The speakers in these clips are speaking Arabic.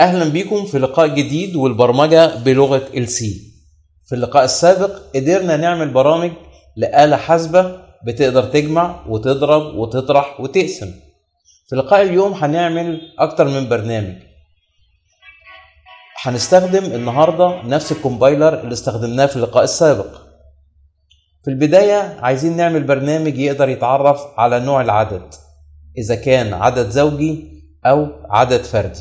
اهلا بيكم في لقاء جديد والبرمجه بلغه ال سي في اللقاء السابق قدرنا نعمل برامج لآلة حاسبة بتقدر تجمع وتضرب وتطرح وتقسم في لقاء اليوم هنعمل أكتر من برنامج هنستخدم النهاردة نفس الكومبايلر اللي استخدمناه في اللقاء السابق في البداية عايزين نعمل برنامج يقدر يتعرف على نوع العدد إذا كان عدد زوجي أو عدد فردي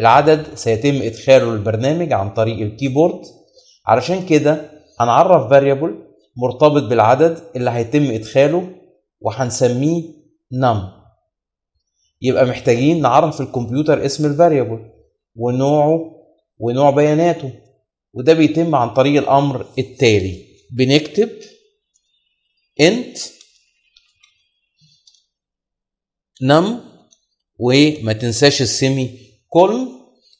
العدد سيتم إدخاله للبرنامج عن طريق الكيبورد علشان كده هنعرف فاريبل مرتبط بالعدد اللي هيتم إدخاله وهنسميه num يبقى محتاجين نعرف الكمبيوتر اسم الفاريبل ونوعه ونوع بياناته وده بيتم عن طريق الأمر التالي بنكتب int نم وما تنساش السيمي كولن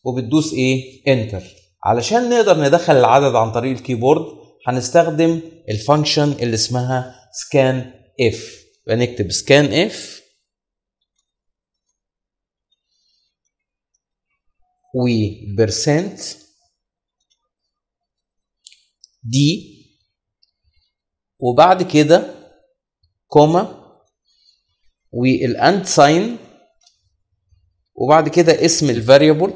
وبتدوس ايه انتر علشان نقدر ندخل العدد عن طريق الكيبورد هنستخدم الفانكشن اللي اسمها سكان اف فنكتب سكان اف و percent دي وبعد كده كوما والاند ساين وبعد كده اسم الفاريبل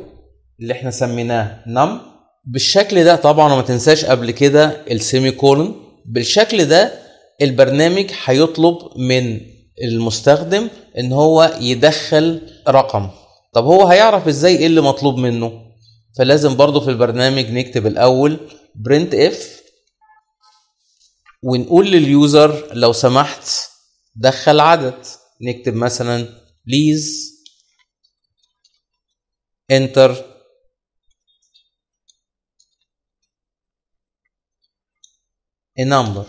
اللي احنا سميناه نم بالشكل ده طبعا وما تنساش قبل كده السيمي كولون بالشكل ده البرنامج هيطلب من المستخدم ان هو يدخل رقم طب هو هيعرف ازاي ايه اللي مطلوب منه فلازم برضو في البرنامج نكتب الاول برنت اف ونقول لليوزر لو سمحت دخل عدد نكتب مثلا بليز انتر نمبر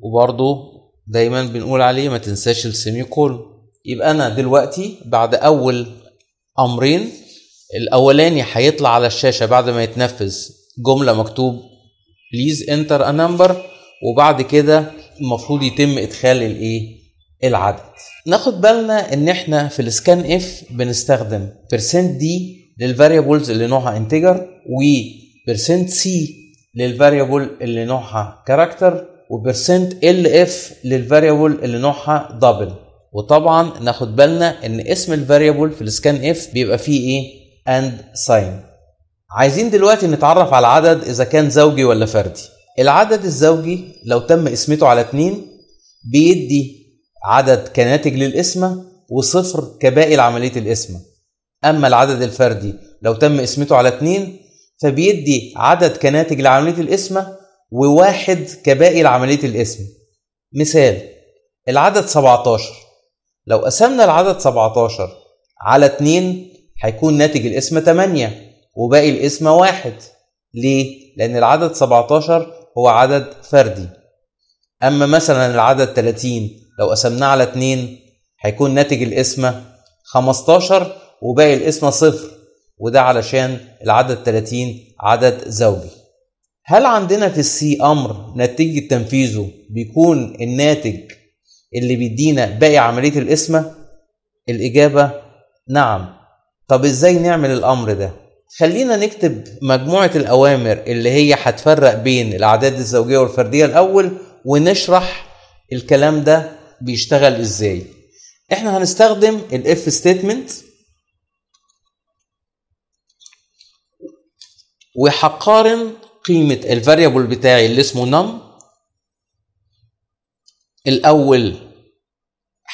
وبرضو دايما بنقول عليه ما تنساش السيمي كولون يبقى انا دلوقتي بعد اول امرين الاولاني هيطلع على الشاشه بعد ما يتنفذ جمله مكتوب بليز انتر ا نمبر وبعد كده المفروض يتم ادخال الايه العدد ناخد بالنا ان احنا في السكان اف بنستخدم بيرسنت دي للفاريبلز اللي نوعها انتجر وبيرسنت سي للفاريبل اللي نوعها كاركتر وبرسنت ال اف للفاريبل اللي نوعها دبل وطبعا ناخد بالنا ان اسم الفاريبل في السكان اف بيبقى فيه ايه اند ساين عايزين دلوقتي نتعرف على العدد اذا كان زوجي ولا فردي العدد الزوجي لو تم اسمته على اتنين بيدي عدد كناتج للقسمة وصفر كباقي لعملية القسمة أما العدد الفردي لو تم اسمته على اتنين فبيدي عدد كناتج لعملية القسمة وواحد كباقي لعملية القسمة مثال العدد 17 لو قسمنا العدد 17 على 2 هيكون ناتج القسمة 8 وباقي القسمة 1 ليه؟ لأن العدد 17 هو عدد فردي أما مثلا العدد 30 لو قسمناه على 2 هيكون ناتج القسمة 15 وباقي القسمة صفر وده علشان العدد 30 عدد زوجي هل عندنا في السي أمر نتيجة تنفيذه بيكون الناتج اللي بيدينا باقي عملية القسمة؟ الإجابة نعم طب إزاي نعمل الأمر ده؟ خلينا نكتب مجموعة الأوامر اللي هي هتفرق بين الأعداد الزوجية والفردية الأول ونشرح الكلام ده بيشتغل إزاي إحنا هنستخدم الـ if statement وهقارن قيمة الفاريبل بتاعي اللي اسمه num الأول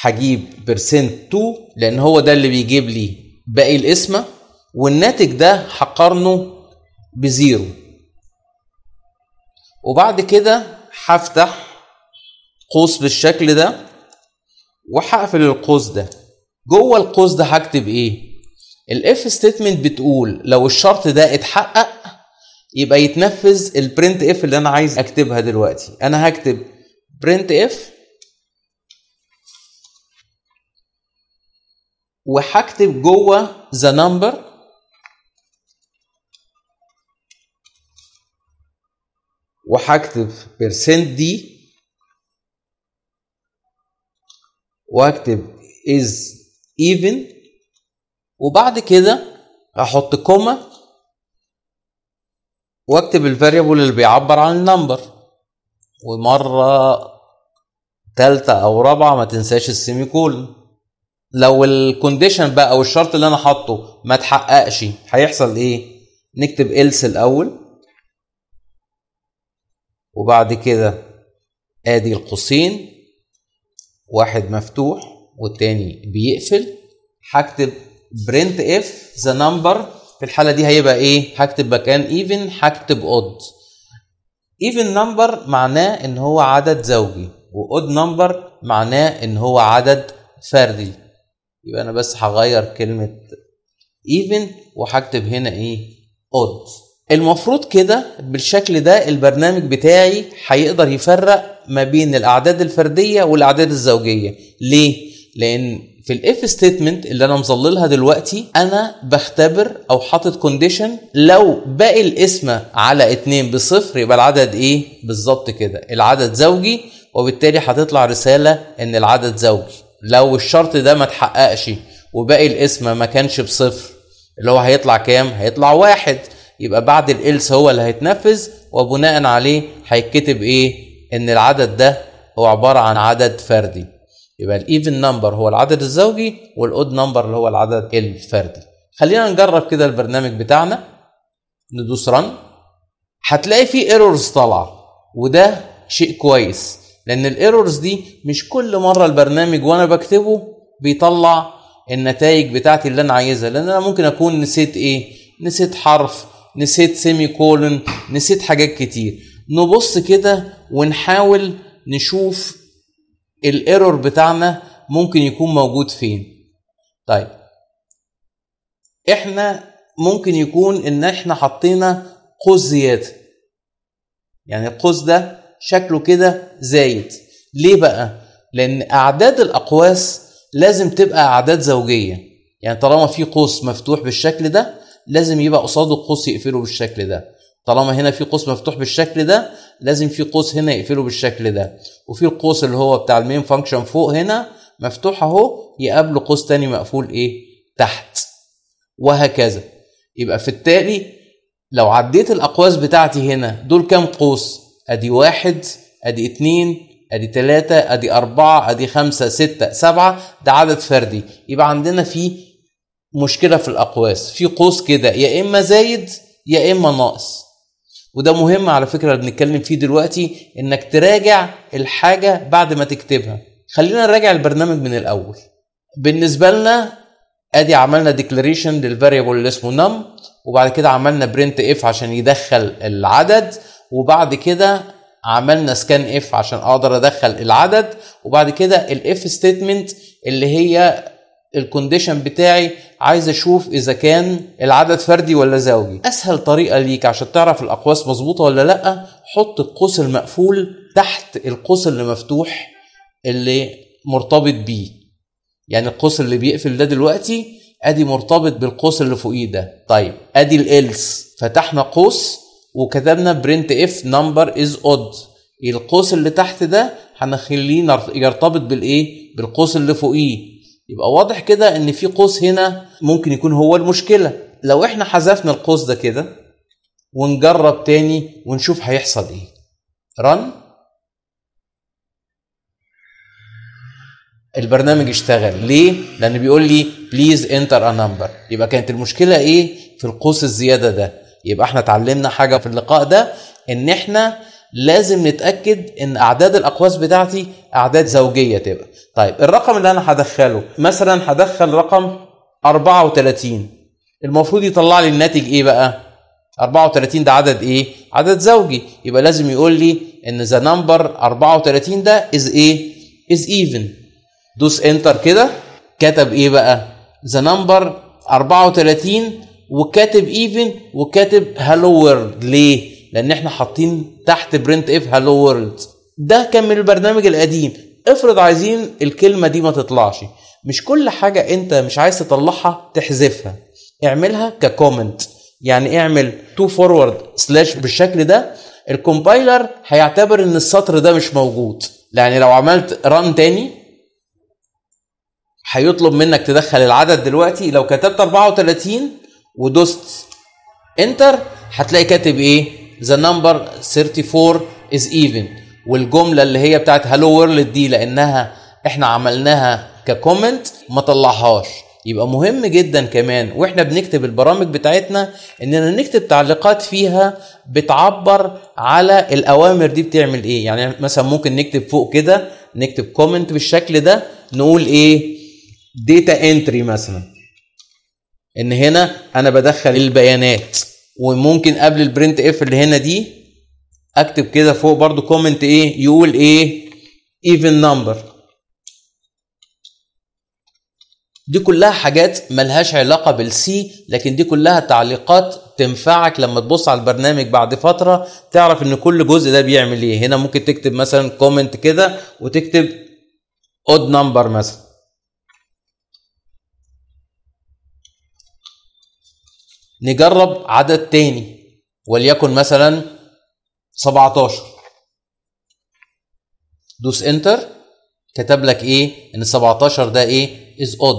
هجيب بيرسنت 2 لأن هو ده اللي بيجيب لي باقي القسمة والناتج ده هقارنه بزيرو وبعد كده هفتح قوس بالشكل ده وهقفل القوس ده جوه القوس ده هكتب ايه الاف ستيتمنت بتقول لو الشرط ده اتحقق يبقى يتنفذ البرنت اف اللي انا عايز اكتبها دلوقتي انا هكتب برنت اف وهكتب جوه ذا نمبر وهكتب بيرسنت دي واكتب is even وبعد كده هحط كوما واكتب الفاريبل اللي بيعبر عن النمبر ومره تالتة او رابعة ما تنساش السيمي كولن لو الكونديشن بقى او الشرط اللي انا حاطه ما تحققش هيحصل ايه نكتب else الاول وبعد كده ادي القوسين واحد مفتوح والتاني بيقفل هكتب برنت اف ذا نمبر في الحاله دي هيبقى ايه هكتب مكان ايفن هكتب اود ايفن نمبر معناه ان هو عدد زوجي واود نمبر معناه ان هو عدد فردي يبقى انا بس هغير كلمه ايفن وهكتب هنا ايه اود المفروض كده بالشكل ده البرنامج بتاعي هيقدر يفرق ما بين الاعداد الفرديه والاعداد الزوجيه ليه لان في الاف ستيتمنت اللي انا مظللها دلوقتي انا بختبر او حاطط كونديشن لو باقي القسمه على اتنين بصفر يبقى العدد ايه بالظبط كده العدد زوجي وبالتالي هتطلع رساله ان العدد زوجي لو الشرط ده ما اتحققش وباقي القسمه ما كانش بصفر اللي هو هيطلع كام هيطلع واحد يبقى بعد الالس هو اللي هيتنفذ وبناء عليه هيتكتب ايه ان العدد ده هو عباره عن عدد فردي يبقى الايفن نمبر هو العدد الزوجي والاود نمبر اللي هو العدد الفردي خلينا نجرب كده البرنامج بتاعنا ندوس رن هتلاقي فيه ايرورز طالعه وده شيء كويس لان الايرورز دي مش كل مره البرنامج وانا بكتبه بيطلع النتائج بتاعتي اللي انا عايزها لان انا ممكن اكون نسيت ايه نسيت حرف نسيت سيمي كولن نسيت حاجات كتير نبص كده ونحاول نشوف الايرور بتاعنا ممكن يكون موجود فين طيب احنا ممكن يكون ان احنا حطينا قوس زياده يعني القوس ده شكله كده زايد ليه بقى لان اعداد الاقواس لازم تبقى اعداد زوجيه يعني طالما في قوس مفتوح بالشكل ده لازم يبقى قصاده قوس يقفله بالشكل ده طالما هنا في قوس مفتوح بالشكل ده لازم في قوس هنا يقفله بالشكل ده وفي القوس اللي هو بتاع المين فانكشن فوق هنا مفتوح اهو يقابله قوس تاني مقفول ايه تحت وهكذا يبقى في التالي لو عديت الاقواس بتاعتي هنا دول كام قوس ادي واحد ادي اتنين ادي تلاتة ادي اربعة ادي خمسة ستة سبعة ده عدد فردي يبقى عندنا في مشكله في الاقواس في قوس كده يا اما زايد يا اما ناقص وده مهم على فكره بنتكلم فيه دلوقتي انك تراجع الحاجه بعد ما تكتبها خلينا نراجع البرنامج من الاول بالنسبه لنا ادي عملنا ديكلاريشن للفاريبل اللي اسمه نم وبعد كده عملنا برنت اف عشان يدخل العدد وبعد كده عملنا سكان اف عشان اقدر ادخل العدد وبعد كده الاف ستيتمنت اللي هي الكونديشن بتاعي عايز اشوف اذا كان العدد فردي ولا زوجي اسهل طريقه ليك عشان تعرف الاقواس مظبوطه ولا لا حط القوس المقفول تحت القوس اللي مفتوح اللي مرتبط بيه يعني القوس اللي بيقفل ده دلوقتي ادي مرتبط بالقوس اللي فوقيه ده طيب ادي الالس فتحنا قوس وكتبنا برنت اف نمبر از اود القوس اللي تحت ده هنخليه يرتبط بالايه بالقوس اللي فوقيه يبقى واضح كده ان في قوس هنا ممكن يكون هو المشكله لو احنا حذفنا القوس ده كده ونجرب تاني ونشوف هيحصل ايه رن البرنامج اشتغل ليه لان بيقول لي بليز انتر ا نمبر يبقى كانت المشكله ايه في القوس الزياده ده يبقى احنا اتعلمنا حاجه في اللقاء ده ان احنا لازم نتاكد ان اعداد الاقواس بتاعتي اعداد زوجيه تبقى طيب الرقم اللي انا هدخله مثلا هدخل رقم 34 المفروض يطلع لي الناتج ايه بقى 34 ده عدد ايه عدد زوجي يبقى لازم يقول لي ان ذا نمبر 34 ده از ايه از ايفن دوس انتر كده كتب ايه بقى ذا نمبر 34 وكاتب ايفن وكاتب هالو وورد ليه لان احنا حاطين تحت برنت اف هالو وورلد ده كان من البرنامج القديم افرض عايزين الكلمه دي ما تطلعش مش كل حاجه انت مش عايز تطلعها تحذفها اعملها ككومنت يعني اعمل تو فورورد سلاش بالشكل ده الكومبايلر هيعتبر ان السطر ده مش موجود يعني لو عملت ران تاني هيطلب منك تدخل العدد دلوقتي لو كتبت 34 ودوست انتر هتلاقي كاتب ايه ذا نمبر 34 از ايفن والجمله اللي هي بتاعت هالو وورلد دي لانها احنا عملناها ككومنت ما طلعهاش يبقى مهم جدا كمان واحنا بنكتب البرامج بتاعتنا اننا نكتب تعليقات فيها بتعبر على الاوامر دي بتعمل ايه يعني مثلا ممكن نكتب فوق كده نكتب كومنت بالشكل ده نقول ايه ديتا انتري مثلا ان هنا انا بدخل البيانات وممكن قبل البرنت اف اللي هنا دي اكتب كده فوق برضو كومنت ايه يقول ايه ايفن نمبر دي كلها حاجات ملهاش علاقة بالسي لكن دي كلها تعليقات تنفعك لما تبص على البرنامج بعد فترة تعرف ان كل جزء ده بيعمل ايه هنا ممكن تكتب مثلا كومنت كده وتكتب اود نمبر مثلا نجرب عدد تاني وليكن مثلا 17 دوس انتر كتب لك ايه ان 17 ده ايه از اود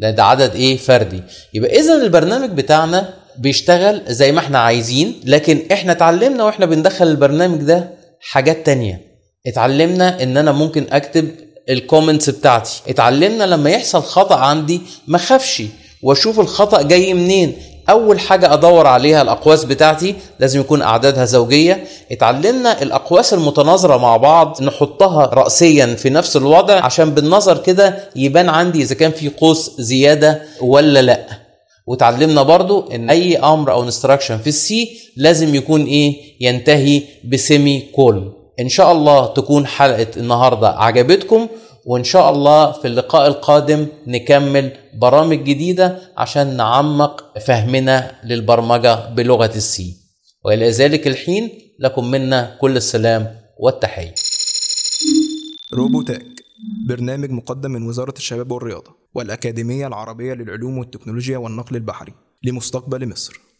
ده, ده عدد ايه فردي يبقى اذا البرنامج بتاعنا بيشتغل زي ما احنا عايزين لكن احنا اتعلمنا واحنا بندخل البرنامج ده حاجات تانية اتعلمنا ان انا ممكن اكتب الكومنتس بتاعتي اتعلمنا لما يحصل خطأ عندي ما خافش واشوف الخطأ جاي منين اول حاجه ادور عليها الاقواس بتاعتي لازم يكون اعدادها زوجيه اتعلمنا الاقواس المتناظره مع بعض نحطها راسيا في نفس الوضع عشان بالنظر كده يبان عندي اذا كان في قوس زياده ولا لا وتعلمنا برضو ان اي امر او انستراكشن في السي لازم يكون ايه ينتهي بسيمي كول ان شاء الله تكون حلقه النهارده عجبتكم وان شاء الله في اللقاء القادم نكمل برامج جديده عشان نعمق فهمنا للبرمجه بلغه السي والى ذلك الحين لكم منا كل السلام والتحيه روبوتاك برنامج مقدم من وزاره الشباب والرياضه والاكاديميه العربيه للعلوم والتكنولوجيا والنقل البحري لمستقبل مصر